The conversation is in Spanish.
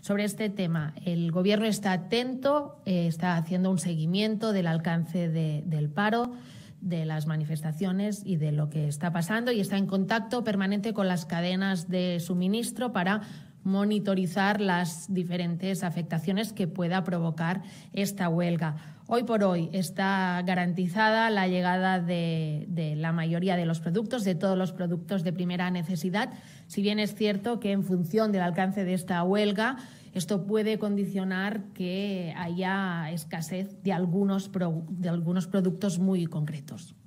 sobre este tema. El Gobierno está atento, eh, está haciendo un seguimiento del alcance del paro, de las manifestaciones y de lo que está pasando y está en contacto permanente con las cadenas de suministro para monitorizar las diferentes afectaciones que pueda provocar esta huelga. Hoy por hoy está garantizada la llegada de, la mayoría de los productos, de todos los productos de primera necesidad, si bien es cierto que en función del alcance de esta huelga, esto puede condicionar que haya escasez de algunos, de algunos productos muy concretos.